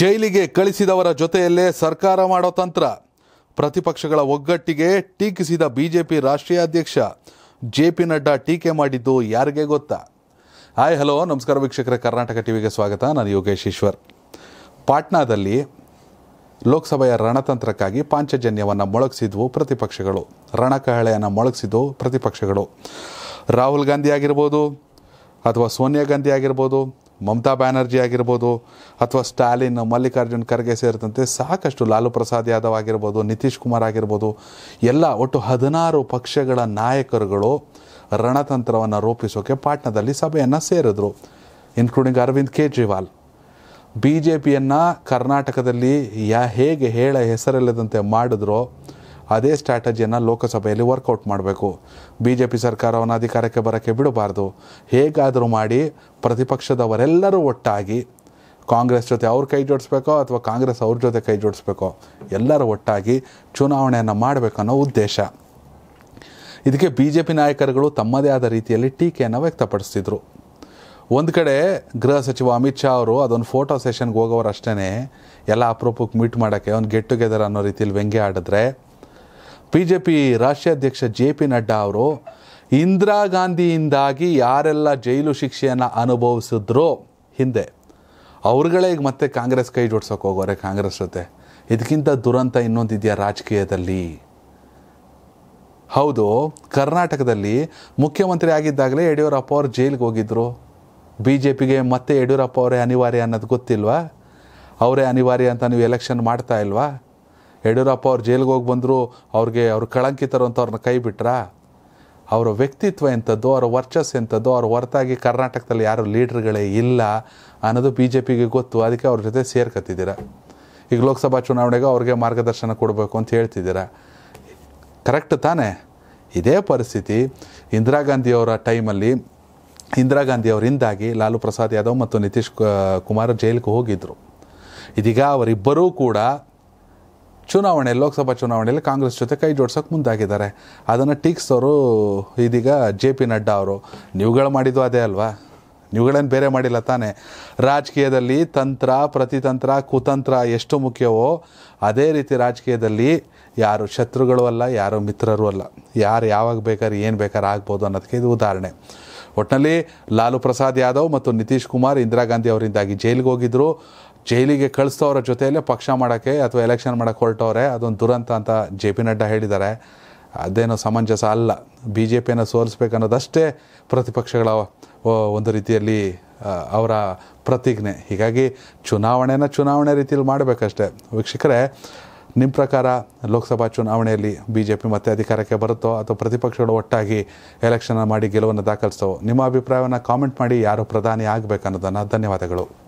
ಜೈಲಿಗೆ ಕಳಿಸಿದವರ ಜೊತೆಯಲ್ಲೇ ಸರ್ಕಾರ ಮಾಡೋ ತಂತ್ರ ಪ್ರತಿಪಕ್ಷಗಳ ಒಗ್ಗಟ್ಟಿಗೆ ಟೀಕಿಸಿದ ಬಿಜೆಪಿ ರಾಷ್ಟ್ರೀಯ ಅಧ್ಯಕ್ಷ ಜೆ ಪಿ ನಡ್ಡಾ ಟೀಕೆ ಮಾಡಿದ್ದು ಯಾರಿಗೆ ಗೊತ್ತಾ ಹಾಯ್ ಹಲೋ ನಮಸ್ಕಾರ ವೀಕ್ಷಕರ ಕರ್ನಾಟಕ ಟಿವಿಗೆ ಸ್ವಾಗತ ನಾನು ಯೋಗೇಶ್ ಈಶ್ವರ್ ಪಾಟ್ನಾದಲ್ಲಿ ಲೋಕಸಭೆಯ ರಣತಂತ್ರಕ್ಕಾಗಿ ಪಾಂಚಜನ್ಯವನ್ನು ಮೊಳಗಿಸಿದ್ವು ಪ್ರತಿಪಕ್ಷಗಳು ರಣಕಹಳೆಯನ್ನು ಮೊಳಗಿಸಿದ್ವು ಪ್ರತಿಪಕ್ಷಗಳು ರಾಹುಲ್ ಗಾಂಧಿ ಆಗಿರ್ಬೋದು ಅಥವಾ ಸೋನಿಯಾ ಗಾಂಧಿ ಆಗಿರ್ಬೋದು ಮಮತಾ ಬ್ಯಾನರ್ಜಿ ಆಗಿರ್ಬೋದು ಅಥವಾ ಸ್ಟಾಲಿನ್ ಮಲ್ಲಿಕಾರ್ಜುನ್ ಖರ್ಗೆ ಸೇರಿದಂತೆ ಸಾಕಷ್ಟು ಲಾಲು ಪ್ರಸಾದ್ ಯಾದವ್ ಆಗಿರ್ಬೋದು ನಿತೀಶ್ ಕುಮಾರ್ ಆಗಿರ್ಬೋದು ಎಲ್ಲ ಒಟ್ಟು ಹದಿನಾರು ಪಕ್ಷಗಳ ನಾಯಕರುಗಳು ರಣತಂತ್ರವನ್ನು ರೂಪಿಸೋಕೆ ಪಾಟ್ನಾದಲ್ಲಿ ಸಭೆಯನ್ನು ಸೇರಿದ್ರು including Arvind Kejriwal B J ಪಿಯನ್ನು ಕರ್ನಾಟಕದಲ್ಲಿ ಯಾ ಹೇಗೆ ಹೇಳ ಹೆಸರಿಲ್ಲದಂತೆ ಮಾಡಿದ್ರೋ ಅದೇ ಸ್ಟ್ರಾಟಜಿಯನ್ನು ಲೋಕಸಭೆಯಲ್ಲಿ ವರ್ಕೌಟ್ ಮಾಡಬೇಕು ಬಿ ಜೆ ಪಿ ಸರ್ಕಾರವನ್ನು ಅಧಿಕಾರಕ್ಕೆ ಬರೋಕ್ಕೆ ಬಿಡಬಾರ್ದು ಹೇಗಾದರೂ ಮಾಡಿ ಪ್ರತಿಪಕ್ಷದವರೆಲ್ಲರೂ ಒಟ್ಟಾಗಿ ಕಾಂಗ್ರೆಸ್ ಜೊತೆ ಅವ್ರ ಕೈ ಜೋಡಿಸ್ಬೇಕೋ ಅಥವಾ ಕಾಂಗ್ರೆಸ್ ಅವ್ರ ಜೊತೆ ಕೈ ಜೋಡಿಸ್ಬೇಕೋ ಎಲ್ಲರೂ ಒಟ್ಟಾಗಿ ಚುನಾವಣೆಯನ್ನು ಮಾಡಬೇಕನ್ನೋ ಉದ್ದೇಶ ಇದಕ್ಕೆ ಬಿ ಜೆ ಪಿ ನಾಯಕರುಗಳು ತಮ್ಮದೇ ಆದ ರೀತಿಯಲ್ಲಿ ಟೀಕೆಯನ್ನು ವ್ಯಕ್ತಪಡಿಸ್ತಿದ್ರು ಒಂದು ಕಡೆ ಗೃಹ ಸಚಿವ ಅಮಿತ್ ಶಾ ಅವರು ಅದೊಂದು ಫೋಟೋ ಸೆಷನ್ಗೆ ಹೋಗೋರು ಅಷ್ಟೇ ಎಲ್ಲ ಅಪರೂಪಕ್ಕೆ ಮೀಟ್ ಮಾಡೋಕ್ಕೆ ಒಂದು ಗೆಟ್ ಟುಗೆದರ್ ಅನ್ನೋ ರೀತಿಯಲ್ಲಿ ವ್ಯಂಗ್ಯ ಆಡಿದ್ರೆ ಬಿ ಜೆ ಪಿ ರಾಷ್ಟ್ರಾಧ್ಯಕ್ಷ ಜೆ ಪಿ ನಡ್ಡಾ ಅವರು ಇಂದಿರಾ ಗಾಂಧಿಯಿಂದಾಗಿ ಯಾರೆಲ್ಲ ಜೈಲು ಶಿಕ್ಷೆಯನ್ನು ಅನುಭವಿಸಿದ್ರೋ ಹಿಂದೆ ಅವ್ರುಗಳೇ ಈಗ ಮತ್ತೆ ಕಾಂಗ್ರೆಸ್ ಕೈ ಜೋಡ್ಸೋಕೆ ಹೋಗೋರೆ ಕಾಂಗ್ರೆಸ್ ಜೊತೆ ಇದಕ್ಕಿಂತ ದುರಂತ ಇನ್ನೊಂದಿದೆಯಾ ರಾಜಕೀಯದಲ್ಲಿ ಹೌದು ಕರ್ನಾಟಕದಲ್ಲಿ ಮುಖ್ಯಮಂತ್ರಿ ಆಗಿದ್ದಾಗಲೇ ಯಡಿಯೂರಪ್ಪ ಅವರು ಜೈಲಿಗೆ ಹೋಗಿದ್ದರು ಬಿ ಜೆ ಪಿಗೆ ಮತ್ತೆ ಯಡಿಯೂರಪ್ಪ ಅವರೇ ಅನಿವಾರ್ಯ ಅನ್ನೋದು ಗೊತ್ತಿಲ್ವಾ ಅವರೇ ಅನಿವಾರ್ಯ ಅಂತ ನೀವು ಎಲೆಕ್ಷನ್ ಮಾಡ್ತಾ ಇಲ್ವಾ ಯಡಿಯೂರಪ್ಪ ಅವ್ರು ಜೈಲಿಗೆ ಹೋಗಿ ಬಂದರು ಅವ್ರಿಗೆ ಅವ್ರು ಕಳಂಕಿತರು ಅಂತ ಕೈ ಬಿಟ್ರಾ ಅವರ ವ್ಯಕ್ತಿತ್ವ ಎಂಥದ್ದು ಅವರ ವರ್ಚಸ್ ಎಂಥದ್ದು ಅವ್ರ ಹೊರತಾಗಿ ಕರ್ನಾಟಕದಲ್ಲಿ ಯಾರು ಲೀಡ್ರ್ಗಳೇ ಇಲ್ಲ ಅನ್ನೋದು ಬಿ ಜೆ ಪಿಗೆ ಗೊತ್ತು ಅದಕ್ಕೆ ಅವ್ರ ಜೊತೆ ಸೇರ್ಕತ್ತಿದ್ದೀರ ಈಗ ಲೋಕಸಭಾ ಚುನಾವಣೆಗೆ ಅವ್ರಿಗೆ ಮಾರ್ಗದರ್ಶನ ಕೊಡಬೇಕು ಅಂತ ಹೇಳ್ತಿದ್ದೀರ ಕರೆಕ್ಟ್ ತಾನೇ ಇದೇ ಪರಿಸ್ಥಿತಿ ಇಂದಿರಾ ಗಾಂಧಿಯವರ ಟೈಮಲ್ಲಿ ಇಂದಿರಾ ಗಾಂಧಿಯವರಿಂದಾಗಿ ಲಾಲು ಪ್ರಸಾದ್ ಯಾದವ್ ಮತ್ತು ನಿತೀಶ್ ಕುಮಾರ್ ಜೈಲಿಗೆ ಹೋಗಿದ್ದರು ಇದೀಗ ಅವರಿಬ್ಬರೂ ಕೂಡ ಚುನಾವಣೆ ಲೋಕಸಭಾ ಚುನಾವಣೆಯಲ್ಲಿ ಕಾಂಗ್ರೆಸ್ ಜೊತೆ ಕೈ ಜೋಡ್ಸೋಕೆ ಮುಂದಾಗಿದ್ದಾರೆ ಅದನ್ನು ಟೀಕ್ಸೋರು ಇದೀಗ ಜೆ ಪಿ ನಡ್ಡಾ ಅವರು ನೀವುಗಳು ಮಾಡಿದ್ದು ಅದೇ ಅಲ್ವಾ ನೀವುಗಳೇನು ಬೇರೆ ಮಾಡಿಲ್ಲ ತಾನೇ ರಾಜಕೀಯದಲ್ಲಿ ತಂತ್ರ ಪ್ರತಿತಂತ್ರ ಕುತಂತ್ರ ಎಷ್ಟು ಮುಖ್ಯವೋ ಅದೇ ರೀತಿ ರಾಜಕೀಯದಲ್ಲಿ ಯಾರು ಶತ್ರುಗಳು ಅಲ್ಲ ಯಾರು ಮಿತ್ರರು ಅಲ್ಲ ಯಾರು ಯಾವಾಗ ಬೇಕಾದ್ರೆ ಏನು ಬೇಕಾದ್ರೆ ಆಗ್ಬೋದು ಅನ್ನೋದಕ್ಕೆ ಇದು ಉದಾಹರಣೆ ಒಟ್ಟಿನಲ್ಲಿ ಲಾಲು ಪ್ರಸಾದ್ ಯಾದವ್ ಮತ್ತು ನಿತೀಶ್ ಕುಮಾರ್ ಇಂದಿರಾ ಗಾಂಧಿ ಅವರಿಂದಾಗಿ ಜೈಲಿಗೆ ಹೋಗಿದ್ದರು ಜೈಲಿಗೆ ಕಳಿಸ್ತವ್ರ ಜೊತೆಯಲ್ಲೇ ಪಕ್ಷ ಮಾಡೋಕ್ಕೆ ಅಥವಾ ಎಲೆಕ್ಷನ್ ಮಾಡೋಕ್ಕೆ ಹೊರಟವ್ರೆ ಅದೊಂದು ದುರಂತ ಅಂತ ಜೆ ಪಿ ನಡ್ಡಾ ಹೇಳಿದ್ದಾರೆ ಅದೇನೋ ಸಮಂಜಸ ಅಲ್ಲ ಬಿ ಜೆ ಪಿಯನ್ನು ಸೋಲಿಸ್ಬೇಕನ್ನೋದಷ್ಟೇ ಪ್ರತಿಪಕ್ಷಗಳ ಒಂದು ರೀತಿಯಲ್ಲಿ ಅವರ ಪ್ರತಿಜ್ಞೆ ಹೀಗಾಗಿ ಚುನಾವಣೆನ ಚುನಾವಣೆ ರೀತಿಯಲ್ಲಿ ಮಾಡಬೇಕಷ್ಟೇ ವೀಕ್ಷಕರೇ ನಿಮ್ಮ ಪ್ರಕಾರ ಲೋಕಸಭಾ ಚುನಾವಣೆಯಲ್ಲಿ ಬಿ ಜೆ ಪಿ ಮತ್ತೆ ಅಧಿಕಾರಕ್ಕೆ ಬರುತ್ತೋ ಅಥವಾ ಪ್ರತಿಪಕ್ಷಗಳು ಒಟ್ಟಾಗಿ ಎಲೆಕ್ಷನ್ ಮಾಡಿ ಗೆಲುವನ್ನು ದಾಖಲಿಸೋ ನಿಮ್ಮ ಅಭಿಪ್ರಾಯವನ್ನು ಕಾಮೆಂಟ್ ಮಾಡಿ ಯಾರು ಪ್ರಧಾನಿ ಆಗಬೇಕನ್ನೋದನ್ನು ಧನ್ಯವಾದಗಳು